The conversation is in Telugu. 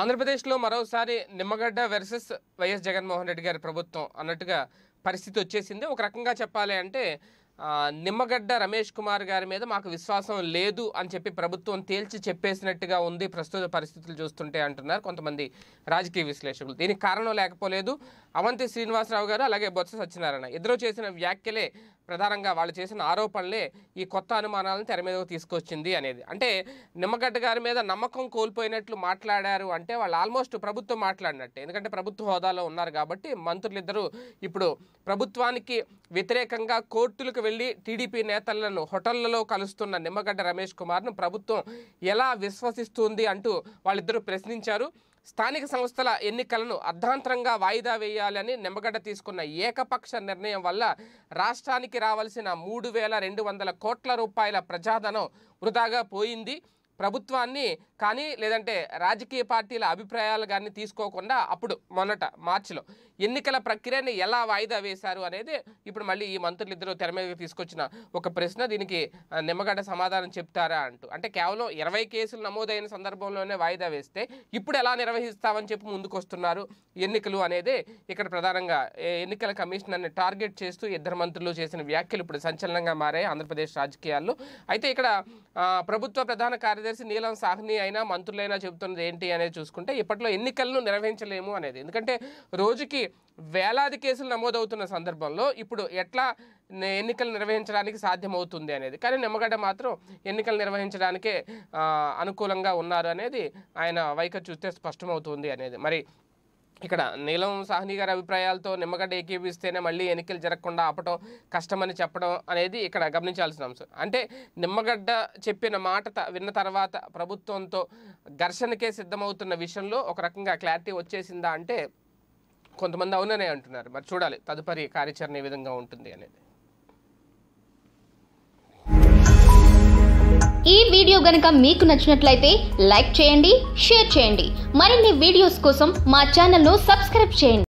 ఆంధ్రప్రదేశ్లో మరోసారి నిమ్మగడ్డ వెర్సెస్ వైఎస్ జగన్మోహన్ రెడ్డి గారి ప్రభుత్వం అన్నట్టుగా పరిస్థితి వచ్చేసింది ఒక రకంగా చెప్పాలి అంటే నిమ్మగడ్డ రమేష్ కుమార్ గారి మీద మాకు విశ్వాసం లేదు అని చెప్పి ప్రభుత్వం తేల్చి చెప్పేసినట్టుగా ఉంది ప్రస్తుత పరిస్థితులు చూస్తుంటే అంటున్నారు కొంతమంది రాజకీయ విశ్లేషకులు దీనికి కారణం లేకపోలేదు అవంతి శ్రీనివాసరావు గారు అలాగే బొత్స సత్యనారాయణ ఇద్దరు చేసిన వ్యాఖ్యలే ప్రధానంగా వాళ్ళు చేసిన ఆరోపణలే ఈ కొత్త అనుమానాలను తెర మీదకు తీసుకొచ్చింది అనేది అంటే నిమ్మగడ్డ గారి మీద నమ్మకం కోల్పోయినట్లు మాట్లాడారు అంటే వాళ్ళు ఆల్మోస్ట్ ప్రభుత్వం మాట్లాడినట్టే ఎందుకంటే ప్రభుత్వ హోదాలో ఉన్నారు కాబట్టి మంత్రులిద్దరూ ఇప్పుడు ప్రభుత్వానికి వ్యతిరేకంగా కోర్టులకు వెళ్ళి టీడీపీ నేతలను హోటళ్లలో కలుస్తున్న నిమ్మగడ్డ రమేష్ కుమార్ను ప్రభుత్వం ఎలా విశ్వసిస్తుంది అంటూ వాళ్ళిద్దరూ ప్రశ్నించారు స్థానిక సంస్థల ఎన్నికలను అర్ధాంతరంగా వాయిదా వేయాలని నిమ్మగడ్డ తీసుకున్న ఏకపక్ష నిర్ణయం వల్ల రాష్ట్రానికి రావాల్సిన మూడు వేల రెండు వందల కోట్ల రూపాయల ప్రజాధనం వృధాగా పోయింది ప్రభుత్వాన్ని కానీ లేదంటే రాజకీయ పార్టీల అభిప్రాయాలు కానీ తీసుకోకుండా అప్పుడు మొన్నట మార్చిలో ఎన్నికల ప్రక్రియని ఎలా వాయిదా వేశారు అనేది ఇప్పుడు మళ్ళీ ఈ ఇద్దరు తెర మీద తీసుకొచ్చిన ఒక ప్రశ్న దీనికి నిమ్మగడ్డ సమాధానం చెప్తారా అంటూ అంటే కేవలం ఇరవై కేసులు నమోదైన సందర్భంలోనే వాయిదా వేస్తే ఇప్పుడు ఎలా నిర్వహిస్తామని చెప్పి ముందుకొస్తున్నారు ఎన్నికలు అనేది ఇక్కడ ప్రధానంగా ఎన్నికల కమిషనర్ని టార్గెట్ చేస్తూ ఇద్దరు మంత్రులు చేసిన వ్యాఖ్యలు ఇప్పుడు సంచలనంగా మారాయి ఆంధ్రప్రదేశ్ రాజకీయాల్లో అయితే ఇక్కడ ప్రభుత్వ ప్రధాన కార్యదర్శి నీలం సాహ్ని అయినా మంత్రులైనా చెబుతున్నది ఏంటి అనేది చూసుకుంటే ఇప్పట్లో ఎన్నికలను నిర్వహించలేము అనేది ఎందుకంటే రోజుకి వేలాది కేసులు నమోదవుతున్న సందర్భంలో ఇప్పుడు ఎట్లా ఎన్నికలు నిర్వహించడానికి సాధ్యమవుతుంది అనేది కానీ నిమ్మగడ్డ మాత్రం ఎన్నికలు నిర్వహించడానికే అనుకూలంగా ఉన్నారు అనేది ఆయన వైఖరి చూస్తే స్పష్టమవుతుంది అనేది మరి ఇక్కడ నీలం సాహ్ని గారి అభిప్రాయాలతో నిమ్మగడ్డ ఏకీపిస్తేనే మళ్ళీ ఎన్నికలు జరగకుండా ఆపటం కష్టమని చెప్పడం అనేది ఇక్కడ గమనించాల్సిన అంశం అంటే నిమ్మగడ్డ చెప్పిన మాట విన్న తర్వాత ప్రభుత్వంతో ఘర్షణకే సిద్ధమవుతున్న విషయంలో ఒక రకంగా క్లారిటీ వచ్చేసిందా అంటే కొంతమంది అవుననే అంటున్నారు మరి చూడాలి తదుపరి కార్యాచరణ ఏ విధంగా ఉంటుంది అనేది ఈ వీడియో గనక మీకు నచ్చినట్లయితే లైక్ చేయండి షేర్ చేయండి మరిన్ని వీడియోస్ కోసం మా ఛానల్ను సబ్స్క్రైబ్ చేయండి